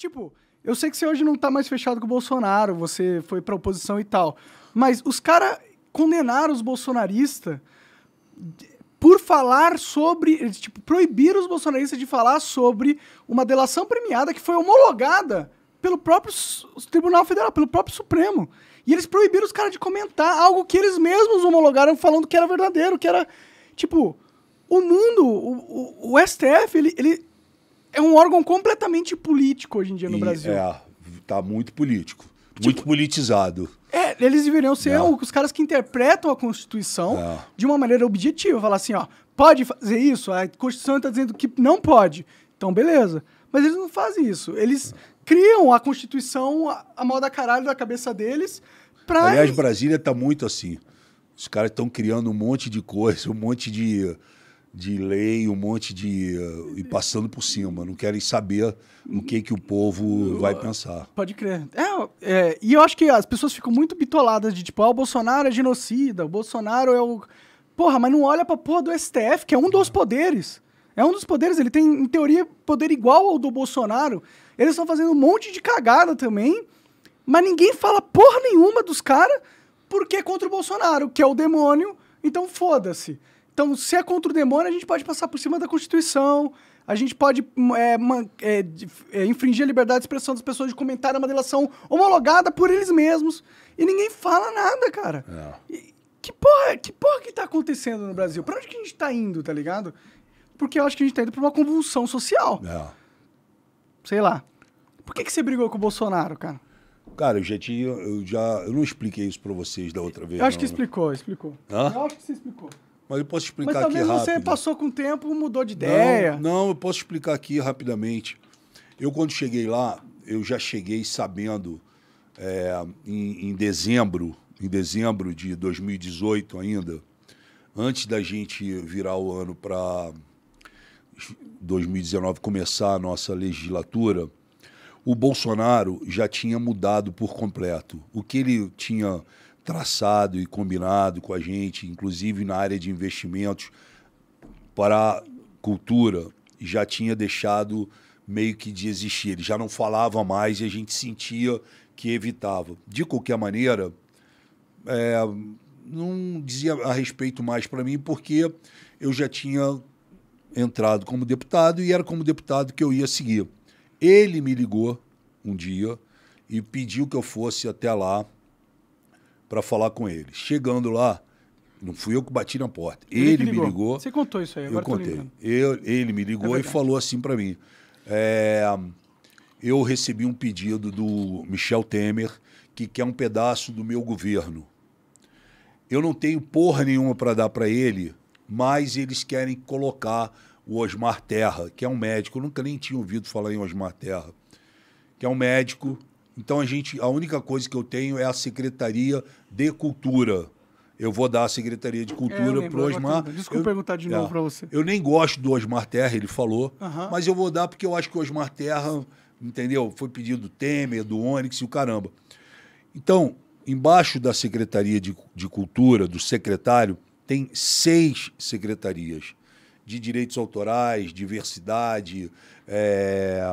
Tipo, eu sei que você hoje não tá mais fechado com o Bolsonaro, você foi pra oposição e tal. Mas os caras condenaram os bolsonaristas por falar sobre. Tipo, proibiram os bolsonaristas de falar sobre uma delação premiada que foi homologada pelo próprio Tribunal Federal, pelo próprio Supremo. E eles proibiram os caras de comentar algo que eles mesmos homologaram falando que era verdadeiro, que era. Tipo, o mundo, o, o, o STF, ele, ele é um órgão completamente político hoje em dia no e, Brasil. É, tá muito político. Tipo, muito politizado. É, eles deveriam ser é. os caras que interpretam a Constituição é. de uma maneira objetiva. Falar assim, ó, pode fazer isso? A Constituição está dizendo que não pode. Então, beleza. Mas eles não fazem isso. Eles criam a Constituição a, a moda caralho da cabeça deles pra... Aliás, Brasília tá muito assim. Os caras estão criando um monte de coisa, um monte de de lei, um monte de. Uh, e passando por cima. Não querem saber o que que o povo vai pensar. Pode crer. É, é, e eu acho que as pessoas ficam muito bitoladas de tipo, ah, o Bolsonaro é genocida, o Bolsonaro é o. Porra, mas não olha pra porra do STF, que é um dos poderes. É um dos poderes, ele tem, em teoria, poder igual ao do Bolsonaro. Eles estão fazendo um monte de cagada também, mas ninguém fala porra nenhuma dos caras porque é contra o Bolsonaro, que é o demônio, então foda-se. Então, se é contra o demônio, a gente pode passar por cima da Constituição, a gente pode hum, é, é, é, infringir a liberdade de expressão das pessoas de comentar uma delação homologada por eles mesmos. E ninguém fala nada, cara. É. E, que porra, que porra que tá acontecendo no Brasil? Pra onde que a gente tá indo, tá ligado? Porque eu acho que a gente tá indo pra uma convulsão social. É. Sei lá. Por que, que você brigou com o Bolsonaro, cara? Cara, eu já tinha. Eu, já, eu não expliquei isso pra vocês da outra vez. Eu acho não, que né? explicou, explicou. Hã? Eu acho que você explicou. Mas eu posso explicar aqui rápido. Mas talvez você passou com o tempo, mudou de ideia. Não, não, eu posso explicar aqui rapidamente. Eu, quando cheguei lá, eu já cheguei sabendo, é, em, em dezembro, em dezembro de 2018 ainda, antes da gente virar o ano para 2019 começar a nossa legislatura, o Bolsonaro já tinha mudado por completo. O que ele tinha traçado e combinado com a gente, inclusive na área de investimentos para cultura, já tinha deixado meio que de existir. Ele já não falava mais e a gente sentia que evitava. De qualquer maneira, é, não dizia a respeito mais para mim, porque eu já tinha entrado como deputado e era como deputado que eu ia seguir. Ele me ligou um dia e pediu que eu fosse até lá para falar com ele. Chegando lá, não fui eu que bati na porta. Ele, ele ligou. me ligou. Você contou isso aí, agora eu contei. Eu, ele me ligou é e falou assim para mim: é, eu recebi um pedido do Michel Temer que quer um pedaço do meu governo. Eu não tenho porra nenhuma para dar para ele, mas eles querem colocar o Osmar Terra, que é um médico. Eu nunca nem tinha ouvido falar em Osmar Terra, que é um médico então a gente, a única coisa que eu tenho é a Secretaria de Cultura. Eu vou dar a Secretaria de Cultura é, para o Osmar. Desculpa eu, perguntar de é, novo para você. Eu nem gosto do Osmar Terra, ele falou, mas eu vou dar porque eu acho que o Osmar Terra, entendeu? Foi pedido do Temer, do Onyx e o caramba. Então, embaixo da Secretaria de, de Cultura, do secretário, tem seis secretarias de direitos autorais, diversidade, é,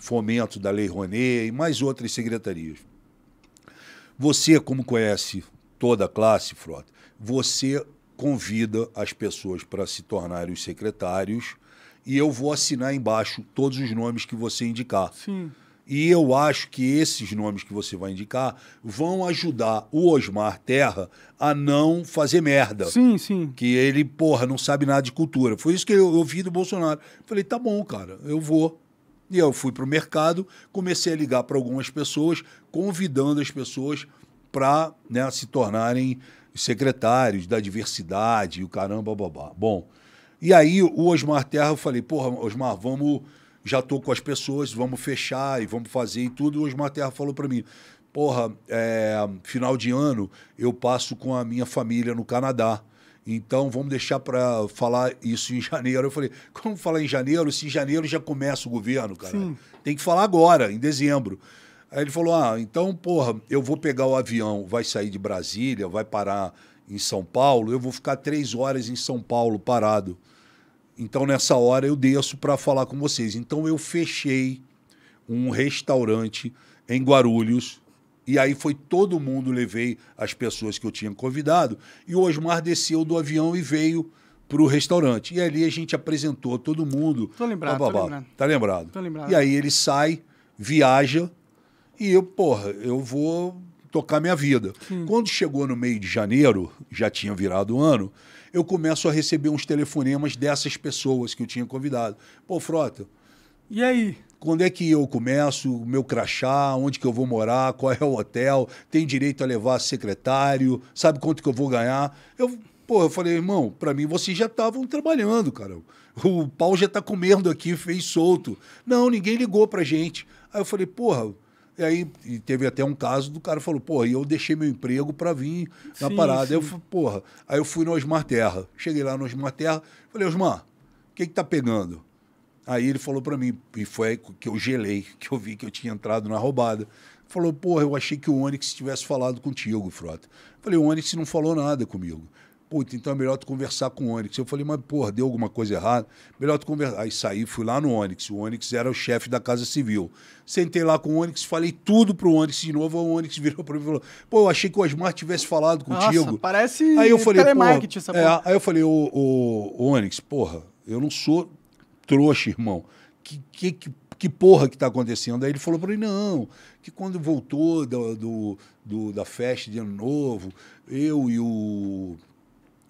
fomento da Lei Rouanet e mais outras secretarias. Você, como conhece toda a classe, Frota, você convida as pessoas para se tornarem os secretários e eu vou assinar embaixo todos os nomes que você indicar. Sim. E eu acho que esses nomes que você vai indicar vão ajudar o Osmar Terra a não fazer merda. Sim, sim. Que ele, porra, não sabe nada de cultura. Foi isso que eu ouvi do Bolsonaro. Falei, tá bom, cara, eu vou. E eu fui para o mercado, comecei a ligar para algumas pessoas, convidando as pessoas para né, se tornarem secretários da diversidade e o caramba, babá. Bom, e aí o Osmar Terra, eu falei, porra, Osmar, vamos, já tô com as pessoas, vamos fechar e vamos fazer e tudo. E o Osmar Terra falou para mim, porra, é, final de ano eu passo com a minha família no Canadá. Então vamos deixar para falar isso em janeiro. Eu falei, como falar em janeiro? Se em janeiro já começa o governo, cara. Sim. Tem que falar agora, em dezembro. Aí ele falou: ah, então, porra, eu vou pegar o avião, vai sair de Brasília, vai parar em São Paulo, eu vou ficar três horas em São Paulo parado. Então, nessa hora, eu desço para falar com vocês. Então, eu fechei um restaurante em Guarulhos e aí foi todo mundo, levei as pessoas que eu tinha convidado. E o Osmar desceu do avião e veio para o restaurante. E ali a gente apresentou todo mundo. Tô lembrado, blá, lembrado. Tá lembrado. Tô lembrado. E aí ele sai, viaja, e eu, porra, eu vou tocar minha vida. Sim. Quando chegou no meio de janeiro, já tinha virado o ano, eu começo a receber uns telefonemas dessas pessoas que eu tinha convidado. Pô, Frota. E aí? Quando é que eu começo, o meu crachá, onde que eu vou morar, qual é o hotel, tem direito a levar secretário, sabe quanto que eu vou ganhar? Eu, pô, eu falei, irmão, para mim vocês já estavam trabalhando, cara. O pau já tá comendo aqui, fez solto. Não, ninguém ligou pra gente. Aí eu falei, porra, e aí e teve até um caso do cara falou, porra, e eu deixei meu emprego para vir na parada. Aí eu falei, porra, aí eu fui no Osmar Terra. Cheguei lá no Osmar Terra, falei, Osmar, o que que tá pegando? Aí ele falou para mim, e foi que eu gelei, que eu vi que eu tinha entrado na roubada. Falou, porra, eu achei que o Onyx tivesse falado contigo, Frota. Falei, o Onyx não falou nada comigo. Puta, então é melhor tu conversar com o Onyx. Eu falei, mas porra, deu alguma coisa errada? Melhor tu conversar. Aí saí, fui lá no Onyx. O Onyx era o chefe da Casa Civil. Sentei lá com o Onyx, falei tudo pro Onyx de novo. O Onyx virou pra mim e falou, pô, eu achei que o Asmar tivesse falado contigo. Nossa, parece aí eu falei, telemarketing essa é. porra. É, aí eu falei, ô, ô, ô Onyx, porra, eu não sou trouxa, irmão. Que, que, que, que porra que tá acontecendo? Aí ele falou para mim, não, que quando voltou do, do, do, da festa de Ano Novo, eu e o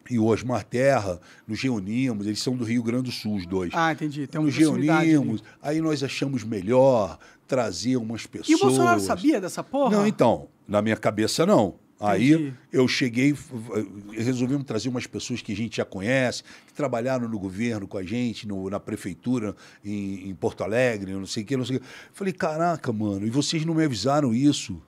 e o Osmar Terra, nos reunimos, eles são do Rio Grande do Sul, os dois. Ah, entendi. Tem uma nos reunimos, ali. aí nós achamos melhor trazer umas pessoas. E o Bolsonaro sabia dessa porra? Não, então, na minha cabeça não. Aí eu cheguei, resolvemos trazer umas pessoas que a gente já conhece, que trabalharam no governo com a gente, no, na prefeitura, em, em, Porto Alegre, não sei o que, não sei o que. Falei, caraca, mano, e vocês não me avisaram isso?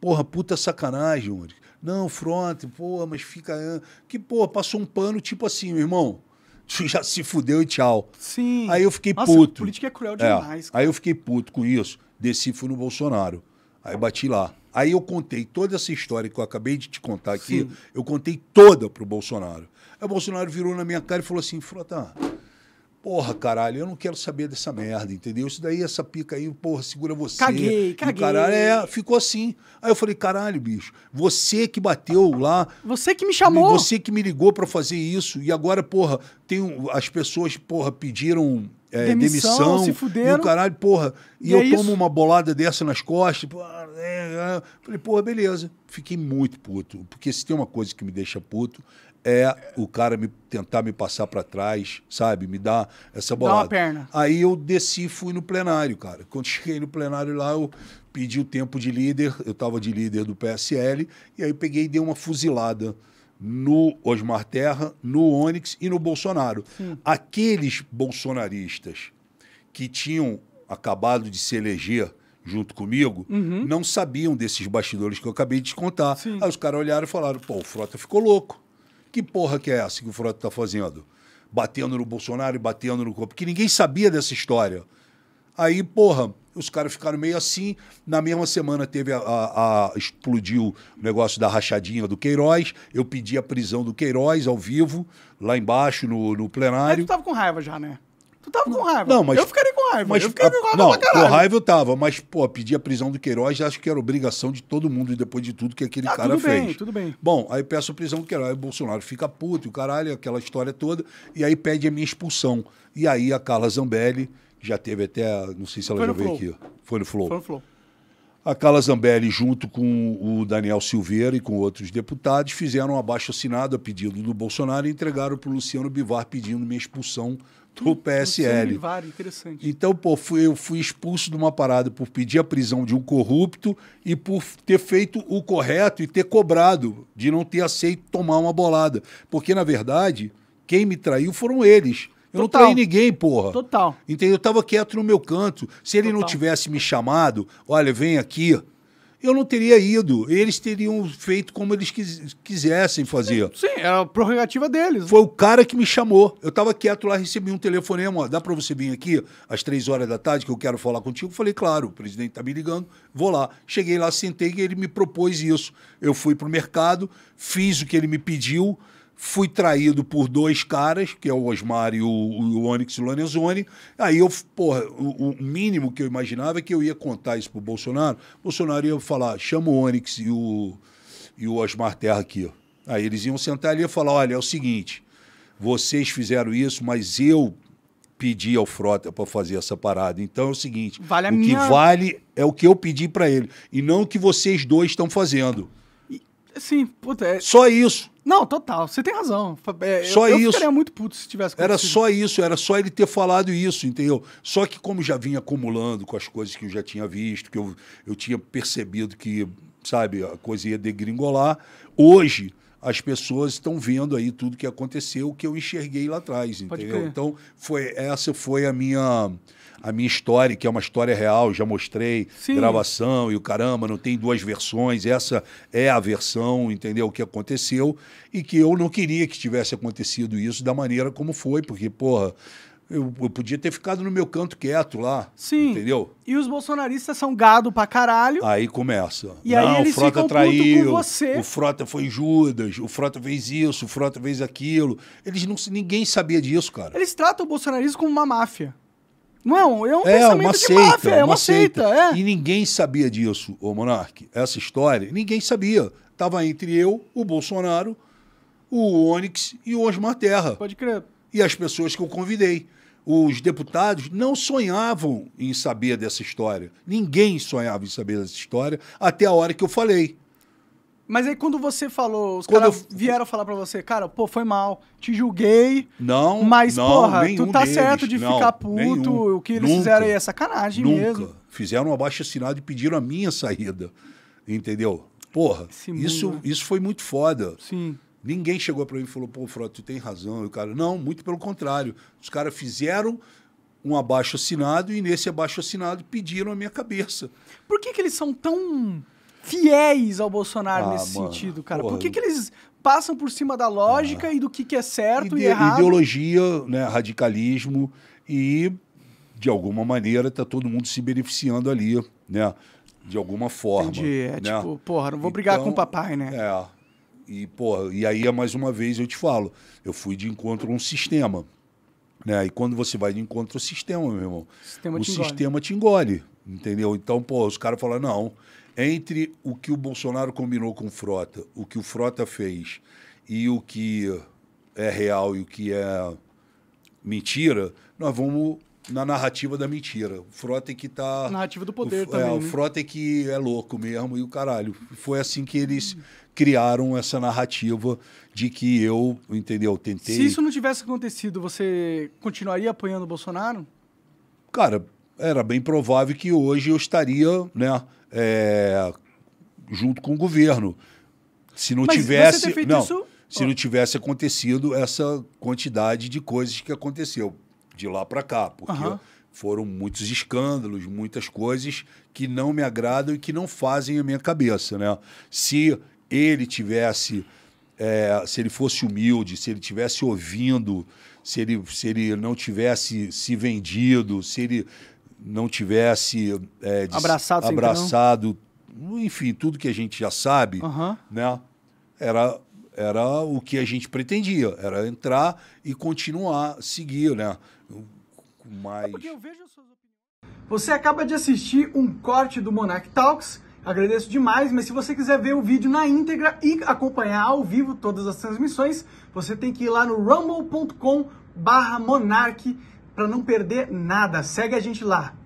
Porra, puta sacanagem, mano. Não, fronte, porra, mas fica. É, que, porra, passou um pano tipo assim, meu irmão. Tu já se fudeu e tchau. Sim. Aí eu fiquei Nossa, puto. A política é cruel é, demais. É. Aí eu fiquei puto com isso. Desci fui no Bolsonaro. Aí bati lá. Aí eu contei toda essa história que eu acabei de te contar aqui, Sim. eu contei toda pro Bolsonaro. Aí o Bolsonaro virou na minha cara e falou assim: Frota, porra, caralho, eu não quero saber dessa merda, entendeu? Isso daí, essa pica aí, porra, segura você. Caguei, caguei. caralho, é, ficou assim. Aí eu falei, caralho, bicho, você que bateu lá. Você que me chamou. Você que me ligou para fazer isso. E agora, porra, tem as pessoas, porra, pediram é, demissão, demissão se fuderam. E o caralho, porra. E, e eu é tomo isso? uma bolada dessa nas costas. É, é, Falei, porra, beleza. Fiquei muito puto. Porque se tem uma coisa que me deixa puto, é o cara me tentar me passar para trás, sabe? Me dar essa bolada. Dá uma perna. Aí eu desci e fui no plenário, cara. Quando cheguei no plenário lá, eu pedi o tempo de líder, eu estava de líder do PSL, e aí peguei e dei uma fuzilada no Osmar Terra, no Onyx e no Bolsonaro. Sim. Aqueles bolsonaristas que tinham acabado de se eleger junto comigo, uhum. não sabiam desses bastidores que eu acabei de contar. Sim. Aí os caras olharam e falaram: pô, o Frota ficou louco. Que porra que é essa que o Frota tá fazendo? Batendo no Bolsonaro e batendo no corpo. Porque ninguém sabia dessa história. Aí, porra, os caras ficaram meio assim. Na mesma semana teve a, a, a, explodiu o negócio da rachadinha do Queiroz. Eu pedi a prisão do Queiroz ao vivo, lá embaixo, no, no plenário. Mas tu tava com raiva já, né? Tu tava com raiva. Não, mas, eu ficaria com raiva. Mas, eu fiquei com raiva não, pra caralho. Com raiva eu tava, mas, pô, pedir a prisão do Queiroz acho que era obrigação de todo mundo depois de tudo que aquele ah, cara tudo fez. Bem, tudo bem. Bom, aí peço a prisão do Queiroz. Aí o Bolsonaro fica puto, o caralho, aquela história toda, e aí pede a minha expulsão. E aí a Carla Zambelli já teve até, não sei se ela Foi já veio flow. aqui. Foi no Flow. Foi no Flow. A Carla Zambelli, junto com o Daniel Silveira e com outros deputados, fizeram um abaixo assinado a pedido do Bolsonaro e entregaram para o Luciano Bivar pedindo minha expulsão do hum, PSL. Bivar, interessante. Então, pô, fui, eu fui expulso de uma parada por pedir a prisão de um corrupto e por ter feito o correto e ter cobrado, de não ter aceito tomar uma bolada. Porque, na verdade, quem me traiu foram eles. Eu Total. não traí ninguém, porra. Total. Entendeu? Eu tava quieto no meu canto. Se ele Total. não tivesse me chamado, olha, vem aqui, eu não teria ido. Eles teriam feito como eles quisessem fazer. Sim, sim, era a prerrogativa deles. Né? Foi o cara que me chamou. Eu estava quieto lá, recebi um telefonema. dá para você vir aqui às três horas da tarde que eu quero falar contigo? Falei, claro, o presidente tá me ligando, vou lá. Cheguei lá, sentei e ele me propôs isso. Eu fui pro mercado, fiz o que ele me pediu fui traído por dois caras, que é o Osmar e o, o Onyx Aí eu, porra, o, o, mínimo que eu imaginava é que eu ia contar isso pro Bolsonaro. Bolsonaro ia falar, chama o Onyx e o, e o Osmar Terra aqui. Aí eles iam sentar ali e falar, olha, é o seguinte, vocês fizeram isso, mas eu pedi ao Frota para fazer essa parada. Então é o seguinte, vale o minha... que vale é o que eu pedi para ele, e não o que vocês dois estão fazendo. Sim, puta. É... Só isso. Não, total. Você tem razão. É, só eu, isso. Eu ficaria muito puto se tivesse Era só isso, era só ele ter falado isso, entendeu? Só que como já vinha acumulando com as coisas que eu já tinha visto, que eu, eu tinha percebido que, sabe, a coisa ia degringolar, hoje as pessoas estão vendo aí tudo que aconteceu, que eu enxerguei lá atrás, entendeu? Então, foi essa foi a minha a minha história, que é uma história real, já mostrei Sim. gravação e o caramba, não tem duas versões, essa é a versão, entendeu? O que aconteceu e que eu não queria que tivesse acontecido isso da maneira como foi, porque, porra, eu, eu, podia ter ficado no meu canto quieto lá. Sim. Entendeu? E os bolsonaristas são gado pra caralho. Aí começa. E Não, aí eles o Frota traiu. O Frota foi Judas, o Frota fez isso, o Frota fez aquilo. Eles não ninguém sabia disso, cara. Eles tratam o bolsonarismo como uma máfia. Não, é um é, é pensamento uma de seita, máfia, é, é uma, uma seita. seita. É. E ninguém sabia disso, o Monark. Essa história, ninguém sabia. Tava entre eu, o Bolsonaro, o Onyx e o Osmar Terra. Pode crer. E as pessoas que eu convidei. Os deputados não sonhavam em saber dessa história. Ninguém sonhava em saber dessa história até a hora que eu falei. Mas aí quando você falou, os caras eu... vieram falar pra você, cara, pô, foi mal, te julguei. Não, Mas, não, porra, tu tá deles, certo de não, ficar puto, nenhum, o que eles nunca, fizeram aí é sacanagem nunca. mesmo. Fizeram uma baixa assinada e pediram a minha saída, entendeu? Porra, isso, isso foi muito foda. Sim. Ninguém chegou para mim e falou, pô, Frota, tu tem razão. E o cara, não, muito pelo contrário. Os caras fizeram um abaixo assinado e nesse abaixo assinado pediram a minha cabeça. Por que, que eles são tão fiéis ao Bolsonaro ah, nesse mano, sentido, cara. Porra. Por que, que eles passam por cima da lógica ah. e do que, que é certo Ide e errado? Ideologia, né, radicalismo e, de alguma maneira, tá todo mundo se beneficiando ali, né? De alguma forma. Entendi. É né? tipo, porra, não vou brigar então, com o então, papai, né? É. E, porra, e aí, mais uma vez, eu te falo, eu fui de encontro a um sistema. Né? E quando você vai de encontro ao sistema, meu irmão, sistema o te sistema te engole, entendeu? Então, pô, os caras falam, não, entre o que o Bolsonaro combinou com o Frota, o que o Frota fez e o que é real e o que é mentira, nós vamos na narrativa da mentira. O Frota é que tá. Narrativa do poder o, também. É, né? O Frota é que é louco mesmo e o caralho. Foi assim que eles criaram essa narrativa de que eu, entendeu, tentei. Se isso não tivesse acontecido, você continuaria apoiando o Bolsonaro? Cara, era bem provável que hoje eu estaria né, é, junto com o governo. Se não Mas tivesse. não, isso? se não tivesse acontecido essa quantidade de coisas que aconteceu de lá para cá. Porque foram muitos escândalos, muitas coisas que não me agradam e que não fazem a minha cabeça. Né? Se ele tivesse. É, se ele fosse humilde, se ele tivesse ouvindo, se ele, se ele não tivesse se vendido, se ele não tivesse é, de, abraçado, abraçado enfim, tudo que a gente já sabe, uhum. né? Era, era o que a gente pretendia, era entrar e continuar, seguir, né? É mais... Você acaba de assistir um corte do Monarch Talks. Agradeço demais, mas se você quiser ver o vídeo na íntegra e acompanhar ao vivo todas as transmissões, você tem que ir lá no rumble.com barra monarque para não perder nada. Segue a gente lá.